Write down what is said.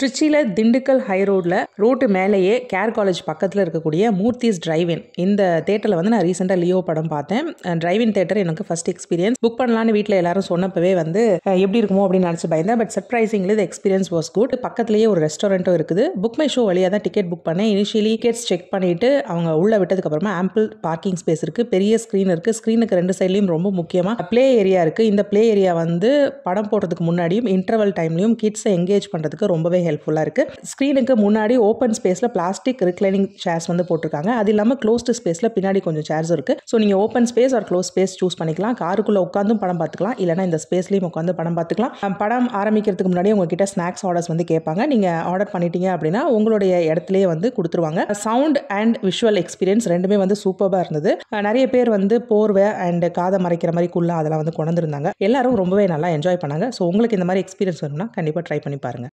திருச்சியில் திண்டுக்கல் ஹை ரோட்டில் ரோட்டு மேலேயே கேர் காலேஜ் பக்கத்தில் இருக்கக்கூடிய மூர்த்திஸ் டிரைவின் இந்த தேட்டரில் வந்து நான் ரீசெண்டாக லியோ படம் பார்த்தேன் டிரைவின் தேட்டர் எனக்கு ஃபஸ்ட் எக்ஸ்பீரியன்ஸ் புக் பண்ணலான்னு வீட்டில் எல்லாரும் சொன்னப்பவே வந்து எப்படி இருக்குமோ அப்படின்னு நினச்சி பயந்தேன் பட் சர்ப்ரைசிங்லி இது எக்ஸ்பீரியன்ஸ் வாஸ் குட் பக்கத்துலேயே ஒரு ரெஸ்டாரண்ட்டும் இருக்குது புக் மை ஷோ வழியாக தான் டிக்கெட் புக் பண்ணேன் இனிஷியலி டிக்கெட்ஸ் செக் பண்ணிவிட்டு அவங்க உள்ளே விட்டதுக்கப்புறமா ஆம்பிள் பார்க்கிங் ஸ்பேஸ் இருக்குது பெரிய ஸ்க்ரீன் இருக்குது ஸ்க்ரீனுக்கு ரெண்டு சைட்லேயும் ரொம்ப முக்கியமாக ப்ளே ஏரியா இருக்குது இந்த ப்ளே ஏரியா வந்து படம் போடுறதுக்கு முன்னாடியும் இன்டர்வல் டைம்லையும் கிட்ஸை எங்கேஜ் பண்ணுறதுக்கு ரொம்பவே ஹெல்ப்ஃபுல்லாக இருக்குது ஸ்க்ரீனுக்கு முன்னாடி ஓப்பன் ஸ்பேஸில் பிளாஸ்டிக் ரிக்ளைனிங் சேர்ஸ் வந்து போட்டிருக்காங்க அது இல்லாமல் க்ளோஸ்டு ஸ்பேஸில் பின்னாடி கொஞ்சம் சேர்ஸ் இருக்குது ஸோ நீங்கள் open space or close space choose பண்ணிக்கலாம் காருக்குள்ளே உட்காந்தும் படம் பார்த்துக்கலாம் இல்லைனா இந்த ஸ்பேஸ்லேயும் உட்காந்து படம் பார்த்துக்கலாம் படம் ஆரம்பிக்கிறதுக்கு முன்னாடி உங்ககிட்ட ஸ்நாக்ஸ் ஆர்டர்ஸ் வந்து கேட்பாங்க நீங்கள் ஆர்டர் பண்ணிட்டீங்க அப்படின்னா உங்களுடைய இடத்துலேயே வந்து கொடுத்துருவாங்க சவுண்ட் அண்ட் விஷுவல் எக்ஸ்பீரியன்ஸ் ரெண்டுமே வந்து சூப்பராக இருந்தது நிறைய பேர் வந்து போர்வை அண்ட் காதை மறைக்கிற மாதிரி குள்ளா அதெல்லாம் வந்து கொண்டிருந்தாங்க எல்லாரும் ரொம்பவே நல்லா என்ஜாய் பண்ணாங்க ஸோ உங்களுக்கு இந்த மாதிரி எக்ஸ்பீரியன்ஸ் வேணும்னா கண்டிப்பாக ட்ரை பண்ணி பாருங்கள்